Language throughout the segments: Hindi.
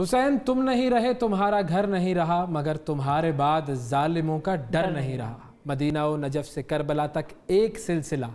हुसैन तुम नहीं रहे तुम्हारा घर नहीं रहा मगर तुम्हारे बाद जालिमों का डर नहीं रहा मदीना व नजफ से करबला तक एक सिलसिला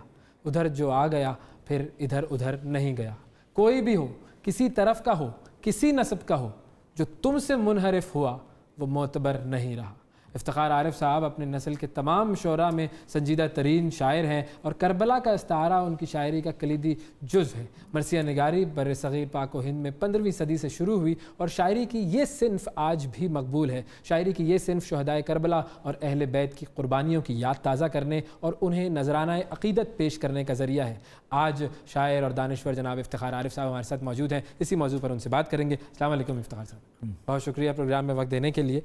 उधर जो आ गया फिर इधर उधर नहीं गया कोई भी हो किसी तरफ का हो किसी नस्ब का हो जो तुमसे मुनहरफ हुआ वो मोतबर नहीं रहा इफ्तार आरिफ साहब अपने नस्ल के तमाम शरा में संजीदा तरीन शायर हैं और करबला का इस्तारा उनकी शायरी का कलीदी जुज़ है मरसिया नगारी बर सग़ीर पाक हिंद में पंद्रहवीं सदी से शुरू हुई और शायरी की ये सिनफ आज भी मकबूल है शायरी की ये सिनफ शहदाय करबला और अहल बैत की क़ुरबानियों की याद ताज़ा करने और उन्हें नजराना अकीदत पेश करने का ज़रिया है आज शायर और दानश्वर जनाब इफ्तार आरिफ साहब हमारे साथ मौजूद हैं इसी मौजू पर उनसे बात करेंगे अल्लाम इफ्तार साहब हम्म। बहुत शुक्रिया प्रोग्राम में वक्त देने के लिए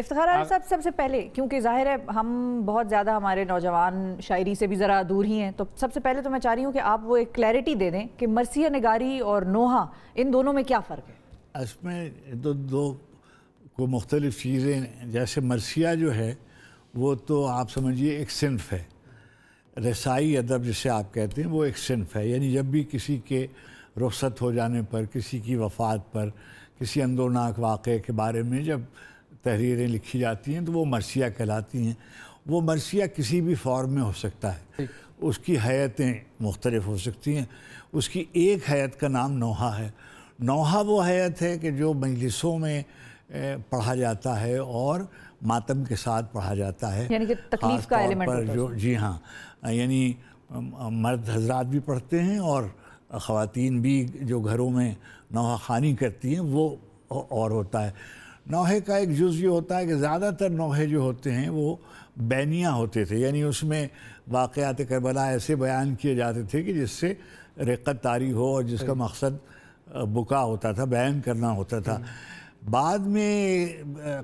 इफ्तार आर साहब सबसे पहले क्योंकि जाहिर है हम बहुत ज़्यादा हमारे नौजवान शायरी से भी ज़रा दूर ही हैं तो सबसे पहले तो मैं चाह रही हूँ कि आप वो एक क्लैरिटी दे दें कि मरसिया नगारी और नोहा इन दोनों में क्या फ़र्क है इसमें तो दो को मुख्तलिफ चीज़ें जैसे मरसिया जो है वो तो आप समझिए एक सिनफ है रसाई अदब जिसे आप कहते हैं वो एक सिनफ है यानी जब भी किसी के रुख्सत हो जाने पर किसी की वफात पर किसी अंदोनाक वाक़े के बारे में जब तहरीरें लिखी जाती हैं तो वो मरसिया कहलाती हैं वो मरसिया किसी भी फॉर्म में हो सकता है उसकी हयातें मुख्तलफ हो सकती हैं उसकी एक हयात का नाम नोहा है नोहा वो हयात है कि जो मजलिसों में पढ़ा जाता है और मातम के साथ पढ़ा जाता है खास तौर तकलीफ का एलिमेंट पर जो जी हाँ यानी मर्द हजरात भी पढ़ते हैं और ख़वातीन भी जो घरों में खानी करती हैं वो और होता है नौहे का एक जुज़ ये होता है कि ज़्यादातर नौहे जो होते हैं वो बैनिया होते थे यानी उसमें वाक़ात करबला ऐसे बयान किए जाते थे कि जिससे रिक्क़त तारी हो और जिसका मकसद बुका होता था बयान करना होता था हम्म। बाद में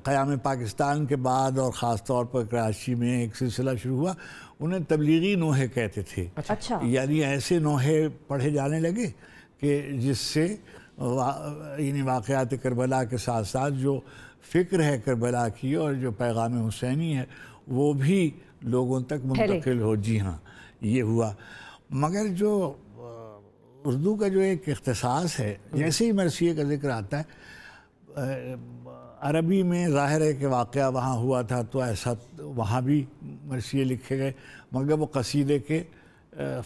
क़याम पाकिस्तान के बाद और ख़ास तौर पर कराची में एक सिलसिला शुरू हुआ उन्हें तबलीगी नोहे कहते थे अच्छा, अच्छा। यानी ऐसे नोहे पढ़े जाने लगे कि जिससे इन वाक़ात करबला के साथ साथ जो फ़िक्र है करबला की और जो पैगाम हुसैनी है वो भी लोगों तक मुंतकिल हो जी हाँ ये हुआ मगर जो उर्दू का जो एक अख्तसास है जैसे ही मरसी का जिक्र आता है अरबी में ज़ाहिर है कि वाक़ वहाँ हुआ था तो ऐसा वहाँ भी मरसिए लिखे गए मगर वो कसीदे के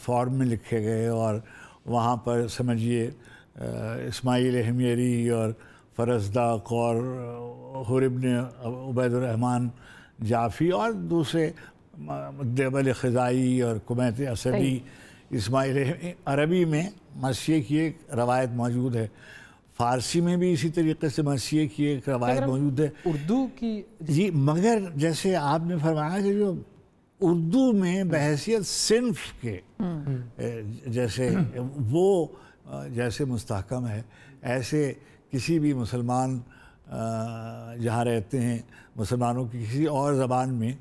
फॉर्म में लिखे गए और वहाँ पर समझिए इसमाइल हमेरी और फरसदा कौर हरबन उबैदुररहमान जाफ़ी और दूसरे देवल ख़ज़ाई और कुमैत असदी इसमाइल अरबी में मसीह की एक रवायत मौजूद है फ़ारसी में भी इसी तरीके से मसीह की एक रवायत मौजूद है उर्दू की जी मगर जैसे आपने फरमाया कि जो उर्दू में बहसीत सिंफ के हम्म। जैसे वो जैसे मुस्तकम है ऐसे किसी भी मुसलमान जहाँ रहते हैं मुसलमानों की किसी और ज़बान में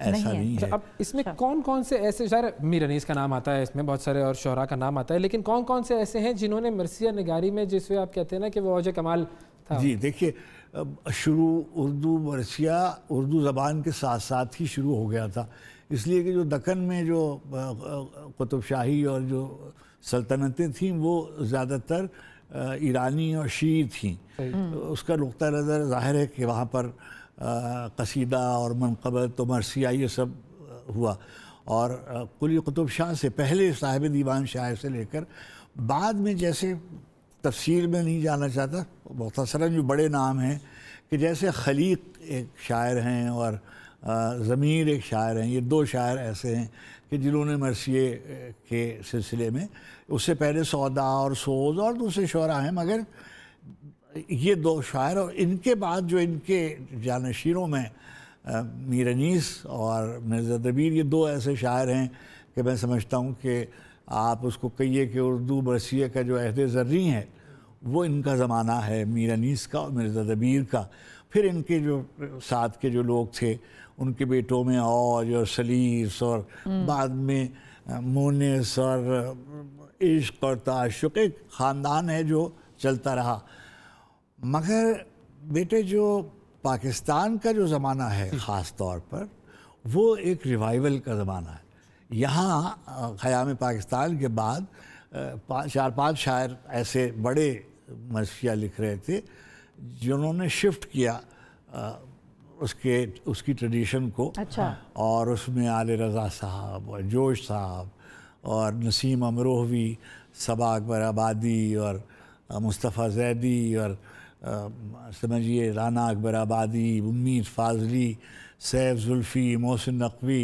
ऐसा नहीं, नहीं अच्छा, है अब इसमें अच्छा। कौन कौन से ऐसे सर मीर अनीस का नाम आता है इसमें बहुत सारे और शहरा का नाम आता है लेकिन कौन कौन से ऐसे हैं जिन्होंने मरसिया नगारी में जिसमें आप कहते हैं ना कि वो औज कमाल था जी देखिए शुरू उर्दू मरसिया उर्दू ज़बान के साथ साथ ही शुरू हो गया था इसलिए कि जो दक्कन में जो कुतुब शाही और जो सल्तनतें थीं वो ज़्यादातर ईरानी और शी थीं तो उसका नुक़ नज़र ज़ाहिर है कि वहाँ पर कसीदा और मनकबत तो मरसिया ये सब हुआ और कुली कुतुब शाह से पहले साहिब दीवान शाह से लेकर बाद में जैसे तफसील में नहीं जाना चाहता मुख्तसरा जो बड़े नाम हैं कि जैसे खलीक एक शायर हैं और ज़मीर एक शायर हैं ये दो शायर ऐसे हैं कि जिन्होंने मरसी के सिलसिले में उससे पहले सौदा और सोज और दूसरे शरा हैं मगर ये दो शायर और इनके बाद जो इनके जानशीरों में मीर अनीस और मिर्ज़ा दबीर ये दो ऐसे शायर हैं कि मैं समझता हूँ कि आप उसको कहिए कि उर्दू बरसी का जो अहद जर्री है वो इनका ज़माना है मीर अनीस का और मिर्ज़ा दबीर का फिर इनके जो साथ के जो लोग थे उनके बेटों में औज और सलीस और हम्म। बाद में मोनिस और इश्क और ताशुक एक ख़ानदान है जो चलता रहा मगर बेटे जो पाकिस्तान का जो ज़माना है हम्म। ख़ास तौर पर वो एक रिवाइवल का ज़माना है यहाँ ख़याम पाकिस्तान के बाद चार पांच शायर ऐसे बड़े मनशिया लिख रहे थे जिन्होंने शिफ्ट किया उसके उसकी ट्रेडिशन को अच्छा और उसमें आल रज़ा साहब और जोश साहब और नसीम अमरोहवी सबा अकबर आबादी और मुस्तफ़ा जैदी और समझिए राना अकबर आबादी उम्मीद फाजली सैफ जुल्फ़ी मोहसिन नकवी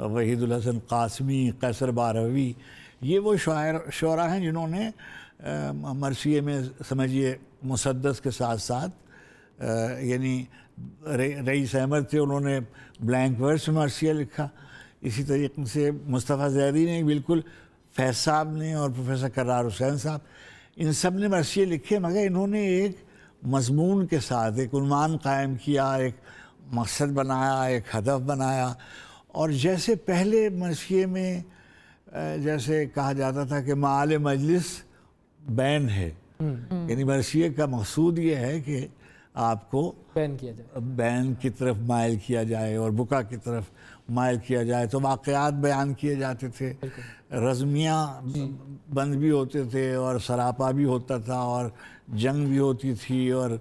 वहीदुल हसन कासमी कैसर बारहवी ये वो शायर शरा हैं जिन्होंने मरसिए में समझिए मुसदस के साथ साथ यानी रईस अहमद थे उन्होंने ब्लैंक वर्स में अर्शिया लिखा इसी तरीके से मुस्तफ़ा जैदी ने बिल्कुल फैज साहब ने और प्रोफेसर करार हुसैन साहब इन सब ने मरसिए लिखे मगर इन्होंने एक मजमून के साथ एक उन्वान कायम किया एक मकसद बनाया एक हदफ बनाया और जैसे पहले मरसिए में जैसे कहा जाता था कि माल मजलिस बैन है हम्म। यानी मरसिए का मकसूद ये है कि आपको बैन किया जाए बैन की तरफ मायल किया जाए और बुका की तरफ मायल किया जाए तो वाकयात बयान किए जाते थे रजमियाँ बंद भी होते थे और सरापा भी होता था और जंग भी होती थी और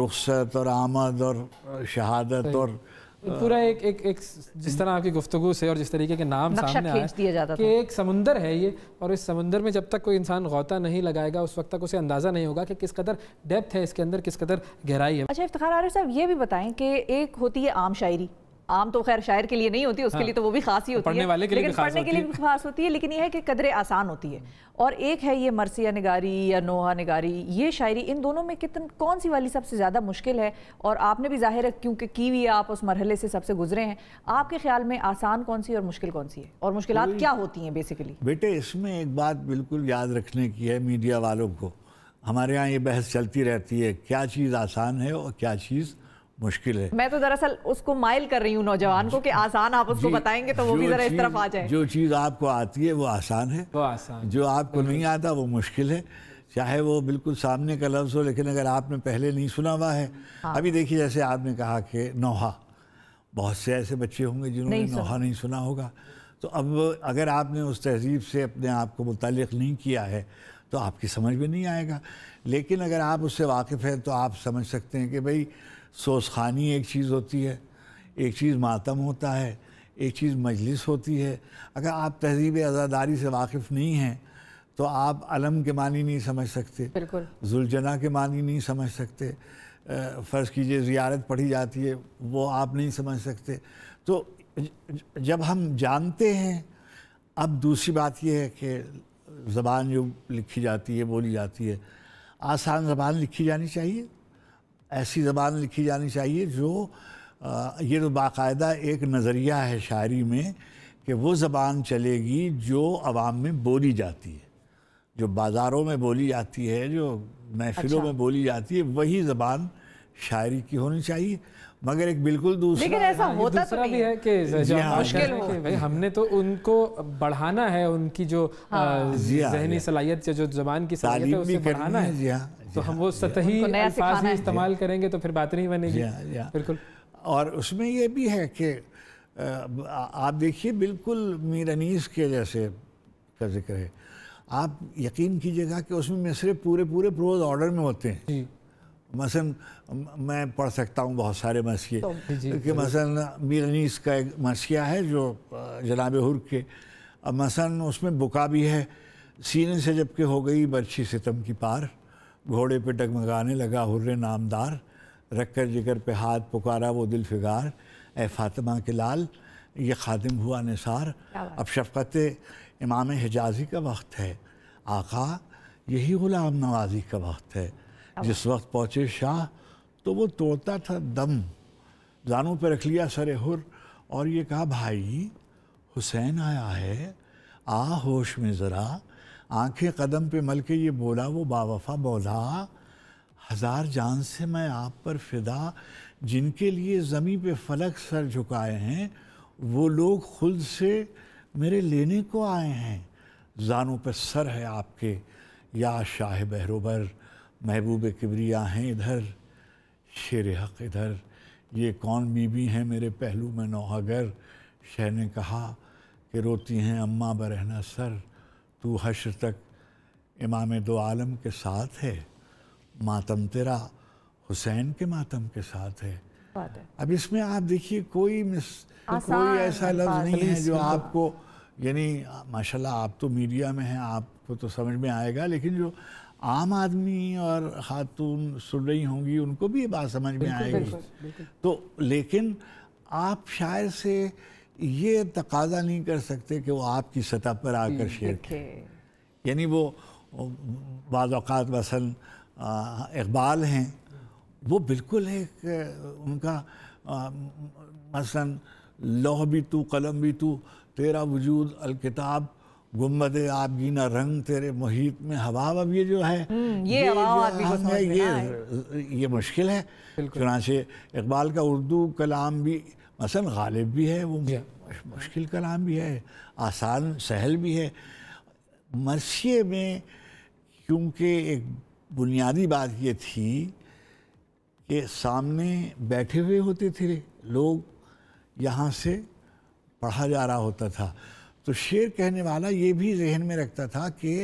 रुखसत और आमद और शहादत और पूरा एक एक एक जिस तरह आपकी गुफ्तगु से और जिस तरीके के नाम सामने आए दिया जाता कि एक समुंदर है ये और इस समुंदर में जब तक कोई इंसान गौता नहीं लगाएगा उस वक्त तक उसे अंदाज़ा नहीं होगा कि किस कदर डेप्थ है इसके अंदर किस कदर गहराई है अच्छा इफ्तार आर साहब ये भी बताएं कि एक होती है आम शायरी आम तो खैर शायर के लिए नहीं होती उसके हाँ, लिए तो वो भी खास ही होती पढ़ने है वाले के लेकिन लिए पढ़ने के लिए भी खास होती है लेकिन यह है कि कदरे आसान होती है और एक है ये मरसिया निगारी या नोहा निगारी ये शायरी इन दोनों में कितन कौन सी वाली सबसे ज़्यादा मुश्किल है और आपने भी जाहिर है क्योंकि की हुई आप उस मरहले से सबसे गुजरे हैं आपके ख्याल में आसान कौन सी और मुश्किल कौन सी है और मुश्किल क्या होती हैं बेसिकली बेटे इसमें एक बात बिल्कुल याद रखने की है मीडिया वालों को हमारे यहाँ ये बहस चलती रहती है क्या चीज़ आसान है और क्या चीज़ मुश्किल है मैं तो दरअसल उसको माइल कर रही हूँ नौजवान को कि आसान आप उसको बताएंगे तो वो भी जरा इस तरफ आ जाए जो चीज़ आपको आती है वो आसान है वो आसान जो आपको नहीं आता वो मुश्किल है चाहे वो बिल्कुल सामने का लफ्ज़ हो लेकिन अगर आपने पहले नहीं सुना हुआ है हाँ। अभी देखिए जैसे आपने कहा कि नौहा बहुत से ऐसे बच्चे होंगे जिन्होंने नौहा नहीं सुना होगा तो अब अगर आपने उस तहजीब से अपने आप को मुतल नहीं किया है तो आपकी समझ में नहीं आएगा लेकिन अगर आप उससे वाकिफ़ हैं तो आप समझ सकते हैं कि भाई सोस खानी एक चीज़ होती है एक चीज़ मातम होता है एक चीज़ मजलिस होती है अगर आप तहजीब आज़ादारी से वाकिफ़ नहीं हैं तो आप अलम के मानी नहीं समझ सकते जुलझना के मानी नहीं समझ सकते फ़र्ज़ कीजिए ज़ियारत पढ़ी जाती है वो आप नहीं समझ सकते तो जब हम जानते हैं अब दूसरी बात यह है कि ज़बान जो लिखी जाती है बोली जाती है आसान ज़बान लिखी जानी चाहिए ऐसी ज़बान लिखी जानी चाहिए जो आ, ये तो बाकायदा एक नज़रिया है शायरी में कि वो ज़बान चलेगी जो आवाम में बोली जाती है जो बाज़ारों में बोली जाती है जो महफिलों अच्छा। में बोली जाती है वही ज़बान शायरी की होनी चाहिए मगर एक बिल्कुल दूसरा लेकिन ऐसा हाँ, होता तो भी है कि मुश्किल हो भाई हाँ। हमने तो उनको बढ़ाना है उनकी जो हाँ। जहनी हाँ, सलाहियत जो जबान की सलाहियत है उसे बढ़ाना है जी हाँ तो हम वो सतही अल्फाज ही इस्तेमाल करेंगे तो फिर बात नहीं बनेगी बिल्कुल और उसमें ये भी है कि आप देखिए बिल्कुल मीर अनीस के जैसे का जिक्र है आप यकीन कीजिएगा कि उसमें मिसरे पूरे पूरे प्रोज ऑर्डर में होते हैं मसलन मैं पढ़ सकता हूँ बहुत सारे मसीहे तो- क्योंकि कि मसलन मीर अनीस का एक मसीहा है जो जनाब हुर के अब मसलन उसमें बुका भी है सीने से जबकि हो गई बरछी सितम की पार घोड़े पे टकमगाने लगा हुर्र नामदार रख कर जिगर पे हाथ पुकारा वो दिल फिगार ए फातिमा के लाल ये खादिम हुआ निसार अब शफकत इमाम हिजाजी का वक्त है आका यही ग़ुलाम नवाजी का वक्त है जिस वक्त पहुँचे शाह तो वो तोड़ता था दम जानों पर रख लिया सर हुर और ये कहा भाई हुसैन आया है आ होश में ज़रा आंखें कदम पे मल के ये बोला वो बावफा बौधा हज़ार जान से मैं आप पर फिदा जिनके लिए ज़मी पे फलक सर झुकाए हैं वो लोग खुद से मेरे लेने को आए हैं जानों पर सर है आपके या शाह बहरोबर महबूब किबरिया हैं इधर शेर हक इधर ये कौन बीबी हैं मेरे पहलू में नौहगर शह ने कहा कि रोती हैं अम्मा बरहना सर तू हश्र तक इमाम दो आलम के साथ है मातम तेरा हुसैन के मातम के साथ है अब इसमें आप देखिए कोई मिस कोई ऐसा लफ्ज़ नहीं है जो तो- आपको यानी माशाल्लाह आप तो मीडिया में हैं आपको तो समझ में आएगा लेकिन जो आम आदमी और ख़ातून सुन रही होंगी उनको भी ये बात समझ में आएगी तो लेकिन आप शायर से ये तकाजा नहीं कर सकते कि वो आपकी सतह पर आकर शेयर यानी वो बाज़ात वसन इकबाल हैं वो बिल्कुल एक उनका मसलन लोह भी तू कलम भी तू तेरा वजूद अलकिताब गुम्बद गीना रंग तेरे मोहित में हवा अब ये जो है हम्म, ये ये, जो है, ये, ये मुश्किल है चुनाचे इकबाल का उर्दू कलाम भी मसलन गालिब भी है वो मुश्किल कलाम भी है आसान सहल भी है मरसिए में क्योंकि एक बुनियादी बात ये थी कि सामने बैठे हुए होते थे लोग यहाँ से पढ़ा जा रहा होता था तो शेर कहने वाला ये भी जहन में रखता था कि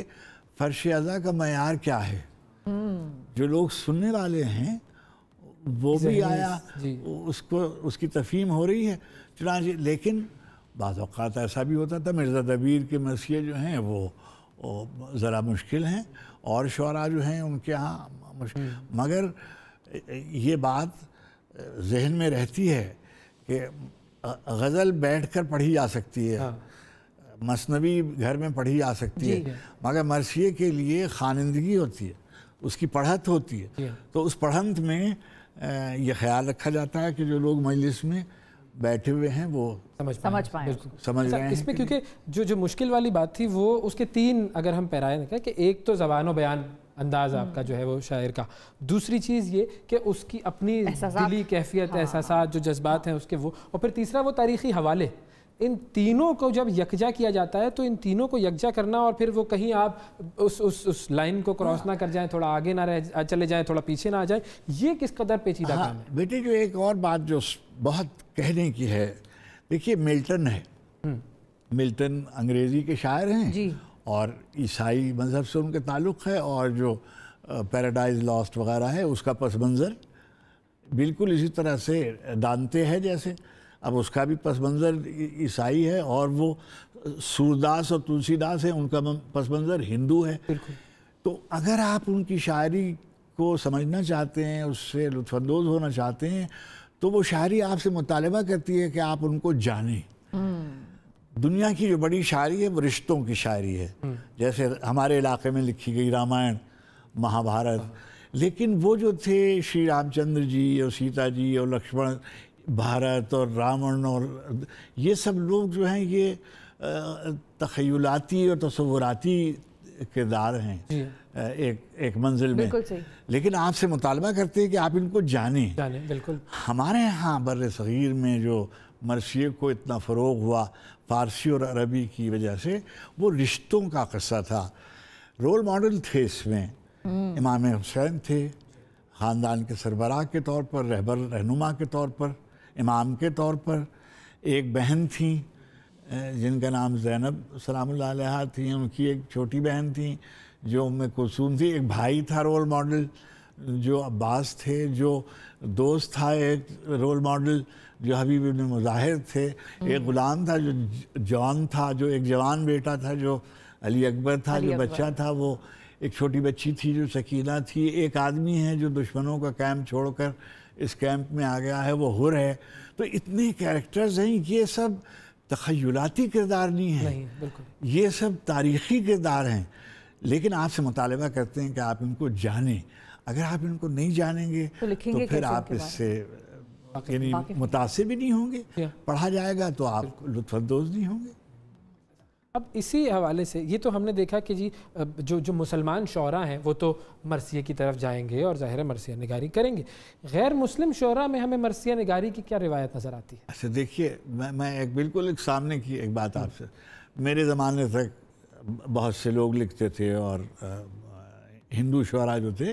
फर्श अज़ा का मैार क्या है हम्म। जो लोग सुनने वाले हैं वो भी आया उसको उसकी तफ़ीम हो रही है चुनाच लेकिन बाज़ात ऐसा भी होता था मिर्ज़ा दबीर के मसीह जो हैं वो, वो ज़रा मुश्किल हैं और शरा जो हैं उनके यहाँ हम्म। मगर ये बात जहन में रहती है कि गज़ल बैठ कर पढ़ी जा सकती है हाँ। मसनवी घर में पढ़ी जा सकती है मगर मरसिए के लिए खानंदगी होती है उसकी पढ़त होती है तो उस पढ़ंत में ये ख्याल रखा जाता है कि जो लोग मजलिस में बैठे हुए हैं वो समझ समझ पाए समझ हैं अच्छा, इसमें क्योंकि जो जो मुश्किल वाली बात थी वो उसके तीन अगर हम पैराए देखें कि एक तो जबान बयान अंदाज हम्म। आपका जो है वो शायर का दूसरी चीज़ ये कि उसकी अपनी दिली कैफियत हाँ, एहसास जो जज्बात हैं उसके वो और फिर तीसरा वो तारीखी हवाले इन तीनों को जब यकजा किया जाता है तो इन तीनों को यकजा करना और फिर वो कहीं आप उस उस उस लाइन को क्रॉस हाँ। ना कर जाएं थोड़ा आगे ना रह चले जाएं थोड़ा पीछे ना आ जाएं ये किस कदर पेचीदा हाँ, काम है बेटे जो एक और बात जो बहुत कहने की है देखिए मिल्टन है हम्म। मिल्टन अंग्रेजी के शायर हैं जी और ईसाई मज़हब से उनके ताल्लुक़ है और जो पैराडाइज लॉस्ट वगैरह है उसका पस मंज़र बिल्कुल इसी तरह से दानते हैं जैसे अब उसका भी पस मंज़र ईसाई है और वो सूरदास और तुलसीदास है उनका पस मंज़र हिंदू है तो अगर आप उनकी शायरी को समझना चाहते हैं उससे लुफानंदोज़ होना चाहते हैं तो वो शायरी आपसे मुतालबा करती है कि आप उनको जानें हम्म। दुनिया की जो बड़ी शायरी है वो रिश्तों की शायरी है हम्म। जैसे हमारे इलाके में लिखी गई रामायण महाभारत हाँ। लेकिन वो जो थे श्री रामचंद्र जी और सीता जी और लक्ष्मण भारत और रावण और ये सब लोग जो हैं ये तखयलाती और तस्वुराती किरदार हैं एक एक मंजिल में लेकिन आपसे मुतालबा करते हैं कि आप इनको जाने जाने बिल्कुल हमारे यहाँ बर सग़ीर में जो मरसिए को इतना फ़रोग हुआ फ़ारसी और अरबी की वजह से वो रिश्तों का कस्सा था रोल मॉडल थे इसमें हम्म। इमाम हुसैन थे ख़ानदान के सरबराह के तौर पर रहबर रहनुमा के तौर पर इमाम के तौर पर एक बहन थी जिनका नाम जैनब सलाम थी उनकी एक छोटी बहन थी जो उम कुसूम थी एक भाई था रोल मॉडल जो अब्बास थे जो दोस्त था एक रोल मॉडल जो हबीब इबन मुजाहिर थे हम्म। एक ग़ुलाम था जो जॉन था जो एक जवान बेटा था जो अली अकबर था अली जो अकबर। बच्चा था वो एक छोटी बच्ची थी जो सकीना थी एक आदमी है जो दुश्मनों का कैम्प छोड़कर इस कैंप में आ गया है वो हुर है तो इतने कैरेक्टर्स हैं ये सब तखयलाती किरदार नहीं है नहीं, ये सब तारीखी किरदार हैं लेकिन आपसे मुतालबा करते हैं कि आप इनको जाने अगर आप इनको नहीं जानेंगे तो, तो फिर आप इससे यानी मुतासर भी नहीं होंगे पढ़ा जाएगा तो आप लुत्फानंदोज नहीं होंगे अब इसी हवाले से ये तो हमने देखा कि जी जो जो मुसलमान शरा हैं वो तो मरसिए की तरफ जाएंगे और ज़ाहिर मरसिया नगारी करेंगे गैर मुस्लिम शरा में हमें मरसिया निगारी की क्या रिवायत नज़र आती है अच्छा देखिए मैं मैं एक बिल्कुल एक सामने की एक बात हम्म। आपसे मेरे ज़माने तक बहुत से लोग लिखते थे और हिंदू शरा जो थे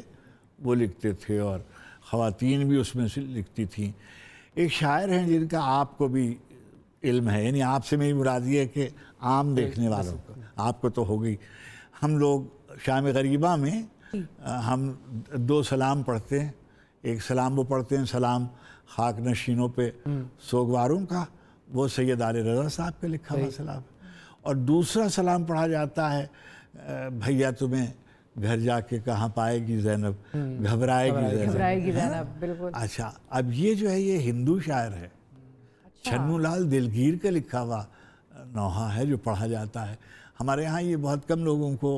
वो लिखते थे और ख़वान भी उसमें से लिखती थी एक शायर हैं जिनका आपको भी इल्म है यानी आपसे मेरी मुरादी है कि आम देखने वालों को आपको तो हो गई हम लोग शाम गरीबा में हम दो सलाम पढ़ते हैं एक सलाम वो पढ़ते हैं सलाम खाक नशीनों पे हम्म। सोगवारों का वो सैयद आल रजा साहब पे लिखा हुआ सलाम और दूसरा सलाम पढ़ा जाता है भैया तुम्हें घर जाके कहाँ पाएगी जैनब हम्म। घबराएगी घबराएगी जैनब बिल्कुल अच्छा अब ये जो है ये हिंदू शायर है अच्छा। लाल दिलगीर का लिखा हुआ नौहा है जो पढ़ा जाता है हमारे यहाँ ये बहुत कम लोगों को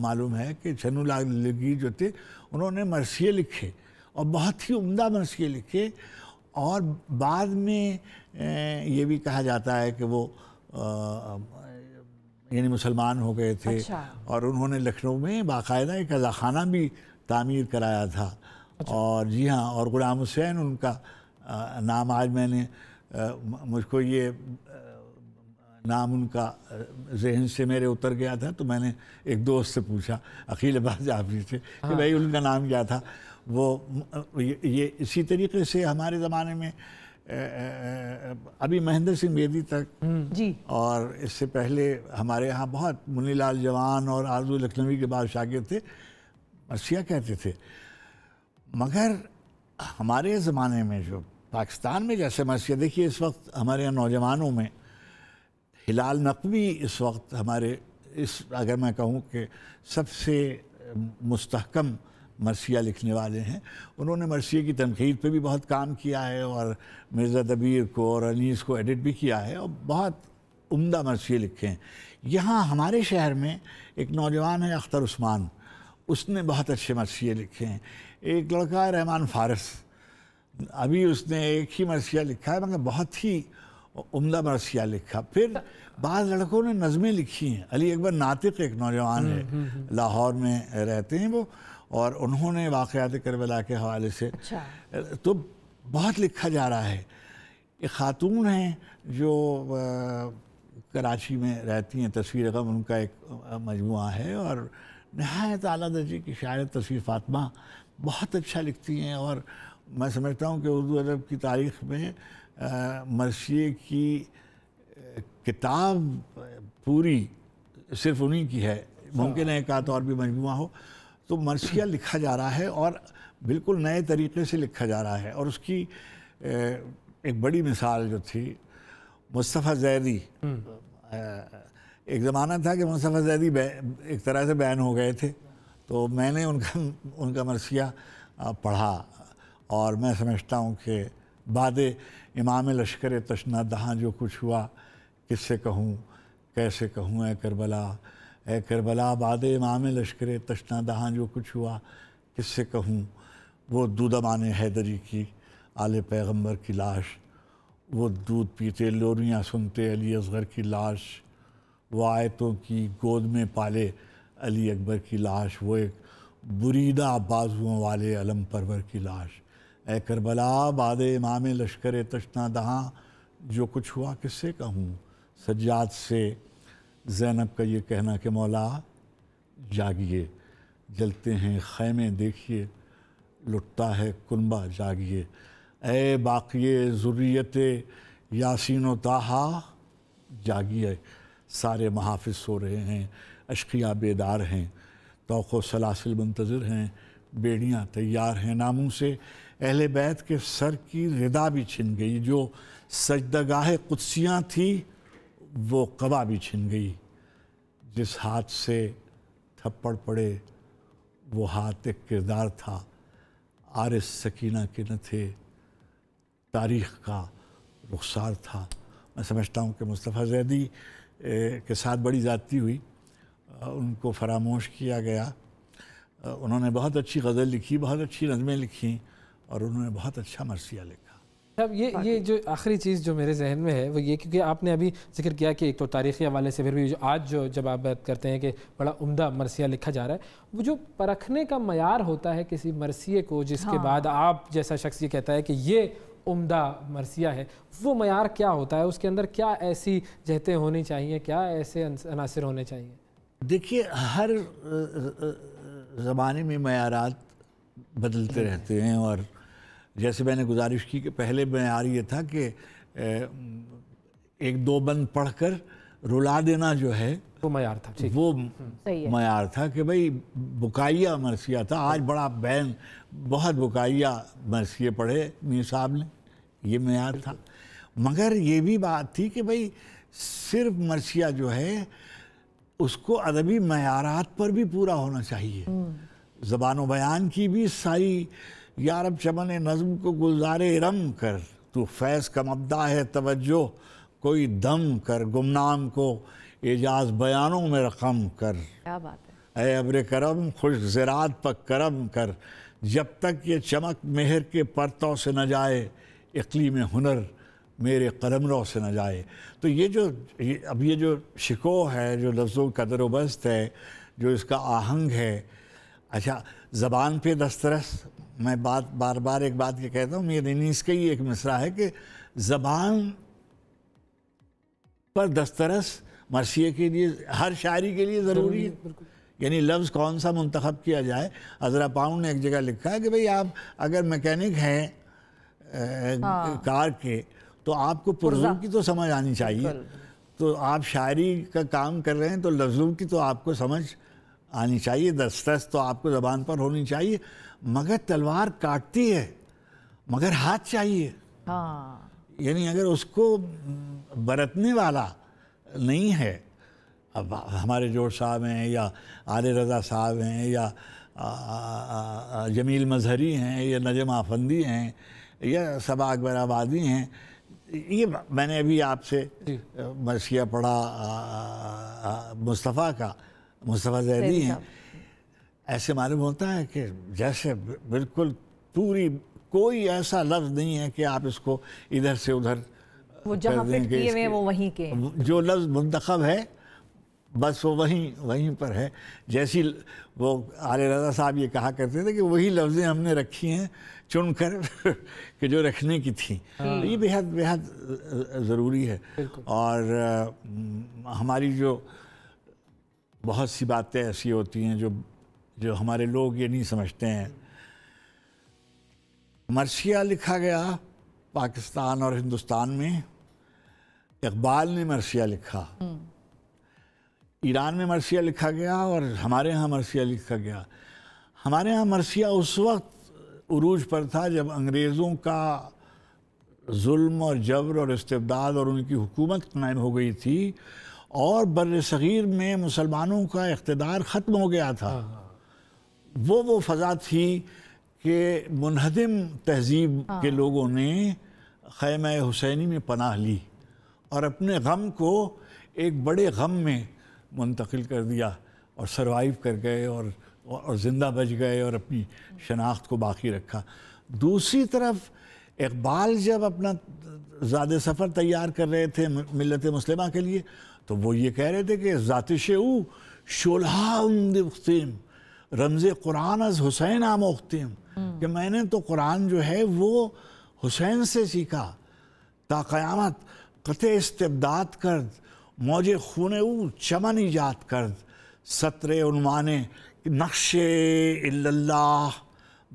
मालूम है कि छनुलाल लगी जो थे उन्होंने मरसिए लिखे और बहुत ही उम्दा मरसिए लिखे और बाद में ये भी कहा जाता है कि वो यानी मुसलमान हो गए थे अच्छा। और उन्होंने लखनऊ में बाकायदा एक अजाखाना भी तामीर कराया था अच्छा। और जी हाँ और ग़ुलाम हुसैन उनका नाम आज मैंने मुझको ये नाम उनका जहन से मेरे उतर गया था तो मैंने एक दोस्त से पूछा अखिल अब्बास आफरी से कि हाँ। भाई उनका नाम क्या था वो ये इसी तरीके से हमारे ज़माने में अभी महेंद्र सिंह बेदी तक हम्म। जी और इससे पहले हमारे यहाँ बहुत मुन्नी लाल जवान और आरजू लखनवी के बाद शागिर थे मसिया कहते थे मगर हमारे ज़माने में जो पाकिस्तान में जैसे मसिया देखिए इस वक्त हमारे यहाँ नौजवानों में हिलाल नकवी इस वक्त हमारे इस अगर मैं कहूँ कि सबसे मुस्तकम मरसिया लिखने वाले हैं उन्होंने मरसिया की तनखीद पे भी बहुत काम किया है और मिर्ज़ा दबीर को और अनीस को एडिट भी किया है और बहुत उम्दा मरसिए लिखे हैं यहाँ हमारे शहर में एक नौजवान है अख्तर उस्मान उसने बहुत अच्छे मरसिए लिखे हैं एक लड़का है रहमान फारस अभी उसने एक ही मरसिया लिखा है मगर बहुत ही उमदा बरसिया लिखा फिर बाद लड़कों ने नज़में लिखी हैं अली अकबर नातिक एक नौजवान हम्म, है हम्म, हम्म। लाहौर में रहते हैं वो और उन्होंने वाक़ात करबला के हवाले से अच्छा। तो बहुत लिखा जा रहा है एक ख़ातून हैं जो कराची में रहती हैं तस्वीर गम उनका एक मजमू है और नहायत अली दर्जी की शायर तस्वीर फातमा बहुत अच्छा लिखती हैं और मैं समझता हूँ कि उर्दू अदब की तारीख़ में मरसिए की किताब पूरी सिर्फ उन्हीं की है मुमकिन है तो और भी मजमू हो तो मरसिया लिखा जा रहा है और बिल्कुल नए तरीके से लिखा जा रहा है और उसकी एक बड़ी मिसाल जो थी मुस्तफ़ा जैदी हम्म। एक ज़माना था कि मुस्तफ़ा जैदी एक तरह से बैन हो गए थे तो मैंने उनका उनका मरसिया पढ़ा और मैं समझता हूँ कि बाद इमाम लश्कर तशना दहाँ जो कुछ हुआ किससे कहूँ कैसे कहूँ ए करबला ए करबला बाद इमाम लश्कर तशना दहाँ जो कुछ हुआ किससे कहूँ वो दूदमान हैदरी की आल पैगंबर की लाश वो दूध पीते लोरियाँ सुनते अली असगर की लाश वो आयतों की गोद में पाले अली अकबर की लाश वो एक बुरीदा बाजुओं वाले अलम परवर की लाश ए करबला बाद इमाम लश्कर तशना दहाँ जो कुछ हुआ किससे कहूँ सज्जाद से जैनब का ये कहना कि मौला जागिए जलते हैं खैमे देखिए लुटता है कुनबा जागिए ए बाक़ी ज़ुर्रियत यासिन ताहा जागिए सारे महाफिज सो रहे हैं अशिया बेदार हैं तो सलासिल मंतजर हैं बेड़ियाँ तैयार हैं नामों से अहल बैत के सर की रिदा भी छिन गई जो सजदगाह कुदसियाँ थी वो कबा भी छिन गई जिस हाथ से थप्पड़ पड़े वो हाथ एक किरदार था आर सकीना के न थे तारीख का रुखसार था मैं समझता हूँ कि मुस्तफ़ा जैदी के साथ बड़ी ज़्यादती हुई उनको फरामोश किया गया उन्होंने बहुत अच्छी गज़ल लिखी बहुत अच्छी नज़में लिखी और उन्होंने बहुत अच्छा मरसिया लिखा अब ये ये जो आखिरी चीज़ जो मेरे जहन में है वो ये क्योंकि आपने अभी जिक्र किया कि एक तो तारीखी हवाले से फिर भी जो आज जो जब आप बात करते हैं कि बड़ा उम्दा मरसिया लिखा जा रहा है वो जो परखने का मैार होता है किसी मरसिए को जिसके हाँ। बाद आप जैसा शख्स ये कहता है कि ये उम्दा मरसिया है वो मैार क्या होता है उसके अंदर क्या ऐसी जहतें होनी चाहिए क्या ऐसे अनासर होने चाहिए देखिए हर ज़माने में मैारात बदलते हम्म। रहते हैं और जैसे मैंने गुजारिश की कि पहले मैार ये था कि एक दो बंद पढ़कर रुला देना जो है वो मैार था वो मैार हम्म। था कि भाई बुकाइया मरसिया था आज बड़ा बैन बहुत बुकाइया मरसिए पढ़े मीर साहब ने ये मैार था मगर ये भी बात थी कि भाई सिर्फ मरसिया जो है उसको अदबी मैारात पर भी पूरा होना चाहिए हम्म। ज़बान बयान की भी सारी यारब चमन नज़म को गुलजार रम कर तो फैज़ मबदा है तवज्जो कोई दम कर गुमनाम को एजाज बयानों में रकम कर क्या बात है अब्र करम खुश ज़रात पर करम कर जब तक ये चमक मेहर के परतों से न जाए इकली में हुनर मेरे कलमरों से न जाए तो ये जो ये, अब ये जो शिको है जो लफ्ज़ों कदर वस्त है जो इसका आहंग है अच्छा ज़बान पे दस्तरस मैं बात बार बार एक बात ये कहता हूँ मेरे नीस का ही एक मिसरा है कि ज़बान पर दस्तरस मरसिए के लिए हर शायरी के लिए ज़रूरी है यानी लफ्ज़ कौन सा मंतखब किया जाए अजरा पाउंड ने एक जगह लिखा है कि भाई आप अगर मैकेनिक हैं हाँ। कार के तो आपको पुरजों की तो समझ आनी चाहिए तो आप शायरी का काम कर रहे हैं तो लफ्ज़ों की तो आपको समझ आनी चाहिए दस्तरस तो आपको ज़बान पर होनी चाहिए मगर तलवार काटती है मगर हाथ चाहिए हाँ यानी अगर उसको बरतने वाला नहीं है अब हमारे जोर साहब हैं या आर रज़ा साहब हैं या जमील मजहरी हैं या नजम आफंदी हैं या सबा अकबर आबादी हैं ये मैंने अभी आपसे मसीहा पढ़ा मुस्तफ़ा का मुस्तफ़ा जैदी हैं ऐसे मालूम होता है कि जैसे बिल्कुल पूरी कोई ऐसा लफ्ज़ नहीं है कि आप इसको इधर से उधर वो जहां फिट किए हुए वो वहीं के जो लफ्ज़ मंतखब है बस वो वहीं वहीं पर है जैसी वो आल रजा साहब ये कहा करते थे कि वही लफ्ज़ें हमने रखी हैं चुन कर कि जो रखने की थी हाँ। ये बेहद बेहद ज़रूरी है और हमारी जो बहुत सी बातें ऐसी होती हैं जो जो हमारे लोग ये नहीं समझते हैं मरसिया लिखा गया पाकिस्तान और हिंदुस्तान में इकबाल ने मरसिया लिखा ईरान में मरसिया लिखा गया और हमारे यहाँ मरसिया लिखा गया हमारे यहाँ मरसिया उस वक्त उरूज पर था जब अंग्रेज़ों का जुल्म और जबर और इस्तेदाद और उनकी हुकूमत नायम हो गई थी और बर सग़ीर में मुसलमानों का इकतदार ख़त्म हो गया था हाँ, हाँ। वो वो फ़जा थी कि मुनहदम तहजीब हाँ। के लोगों ने खैम हुसैनी में पनाह ली और अपने गम को एक बड़े गम में मुंतकिल कर दिया और सरवाइव कर गए और और ज़िंदा बच गए और अपनी शनाख्त को बाकी रखा दूसरी तरफ इकबाल जब अपना ज़्यादा सफ़र तैयार कर रहे थे मिलत मुस्लिमा के लिए तो वो ये कह रहे थे कि ज़ात शू शोल्हा रमज़ कुरान अज़ हुसैन आम उख्तिम हम्म। कि मैंने तो कुरान जो है वो हुसैन से सीखा ताक़यामत कत इस्तबदाद कर मौज खून ऊ चमन ईजाद कर सत्र उनमान नक्श अल्लाह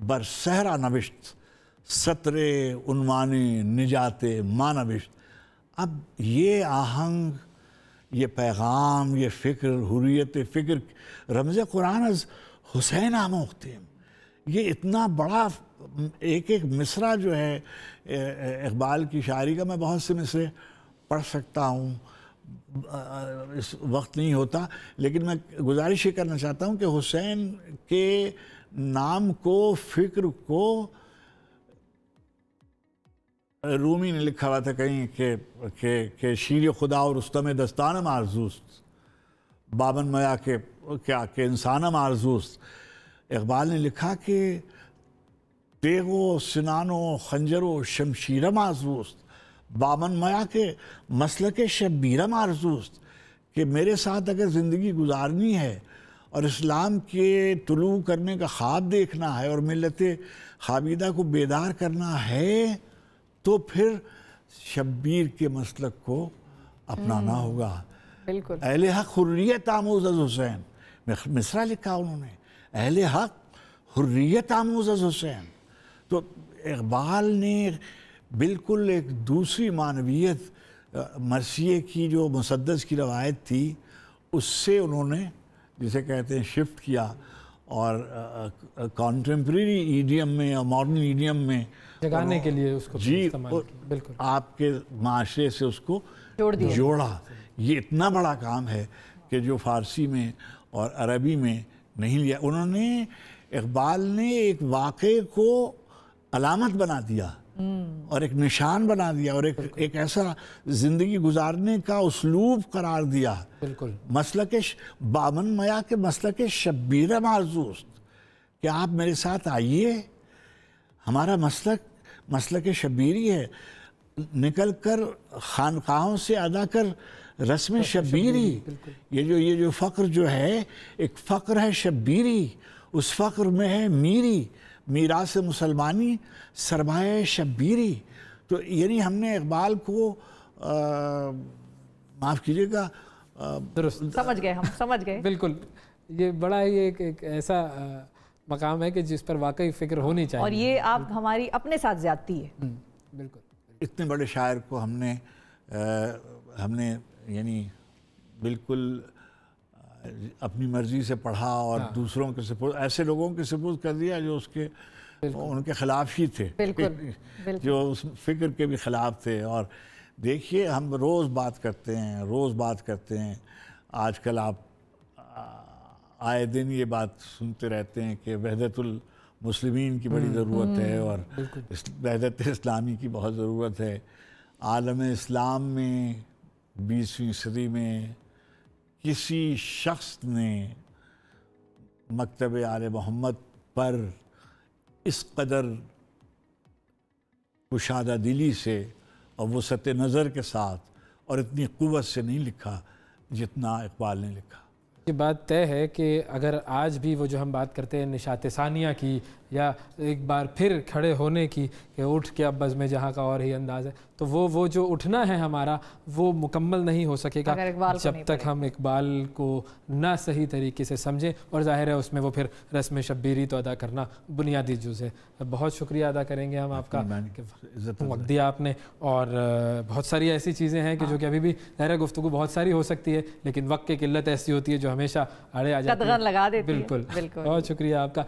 बर सहरा नबिश्त सत्र उनमान निजात मानविश्त अब ये आहंग ये पैगाम ये फ़िक्र हुरियत फ़िक्र रमज़ कुरान हुसैन आमोख्तिम ये इतना बड़ा एक एक मिसरा जो है इकबाल की शायरी का मैं बहुत से मिसरे पढ़ सकता हूँ इस वक्त नहीं होता लेकिन मैं गुजारिश ये करना चाहता हूँ कि हुसैन के नाम को फिक्र को रूमी ने लिखा हुआ था कहीं के के, के शीर खुदा और उस्तम दस्तान मारजूस बाबन मया के क्या कि इंसानम आरजूस इकबाल ने लिखा कि तेगो सिनानो खंजरो शमशीरम आरजूस्त बामन मया के मसल के शबीरम आरजूस्त कि मेरे साथ अगर ज़िंदगी गुजारनी है और इस्लाम के तुलू करने का ख्वाब देखना है और मिलत हामिदा को बेदार करना है तो फिर शब्बीर के मसलक को अपनाना हम्म। होगा बिल्कुल अहल हक हुर्रियत आमोज़ हुसैन मिसरा लिखा उन्होंने अहल हक हुर्रियत आमोज हुसैन तो इकबाल ने बिल्कुल एक दूसरी मानवीयत मरसी की जो मुसदस की रवायत थी उससे उन्होंने जिसे कहते हैं शिफ्ट किया और कॉन्टेम्प्रेरी ईडीएम में या मॉडर्न ईडीएम में जगाने के लिए उसको जी बिल्कुल आपके माशरे से उसको जोड़ जोड़ा ये इतना बड़ा काम है कि जो फारसी में और अरबी में नहीं लिया उन्होंने इकबाल ने एक वाक़े को अलामत बना दिया हम्म। और एक निशान बना दिया और एक एक ऐसा ज़िंदगी गुजारने का उसलूब करार दिया बिल्कुल मसल के बामन मया के मसल के शब्बीर मारजूस कि आप मेरे साथ आइए हमारा मसलक मसल के शब्बीरी है निकल कर खानकाहों से अदा कर रस्म शब्बीरी ये जो ये जो फ़क्र जो है एक फ़क्र है शब्बीरी उस फ़क्र में है मीरी मीरास मुसलमानी सरमाए शब्बीरी तो यानी हमने इकबाल को माफ़ कीजिएगा समझ गए हम समझ गए बिल्कुल ये बड़ा ही एक, एक ऐसा मकाम है कि जिस पर वाकई फ़िक्र होनी चाहिए और ये आप हमारी अपने साथ ज़्यादती है हम्म, बिल्कुल इतने बड़े शायर को हमने आ, हमने यानी बिल्कुल अपनी मर्जी से पढ़ा और हाँ। दूसरों के सपोर्ट ऐसे लोगों के सपोर्ट कर दिया जो उसके उनके खिलाफ ही थे बिल्कुल, बिल्कुल। जो उस फिक्र के भी खिलाफ थे और देखिए हम रोज़ बात करते हैं रोज़ बात करते हैं आजकल आप आए दिन ये बात सुनते रहते हैं कि वहदतुल मुस्लिमीन की बड़ी हम्म, ज़रूरत है हम्म, और वहदत इस्लामी की बहुत ज़रूरत है आलम इस्लाम में बीसवीं सदी में किसी शख्स ने मकतब आल मोहम्मद पर इस कदर कुशादा दिली से और सत नज़र के साथ और इतनी क़वत से नहीं लिखा जितना इकबाल ने लिखा ये बात तय है कि अगर आज भी वो जो हम बात करते हैं निशात सानिया की या एक बार फिर खड़े होने की कि उठ के अब में जहाँ का और ही अंदाज़ है तो वो वो जो उठना है हमारा वो मुकम्मल नहीं हो सकेगा जब तक हम इकबाल को ना सही तरीके से समझें और ज़ाहिर है उसमें वो फिर रस्म शब्बीरी तो अदा करना बुनियादी जुज़ है बहुत शुक्रिया अदा करेंगे हम आपका वक्त दिया आपने और बहुत सारी ऐसी चीज़ें हैं कि जो हाँ। कि अभी भी ज़ाहिर गुफ्तु बहुत सारी हो सकती है लेकिन वक्त की किल्लत ऐसी होती है जो हमेशा अड़े आ जाती है बिल्कुल बहुत शुक्रिया आपका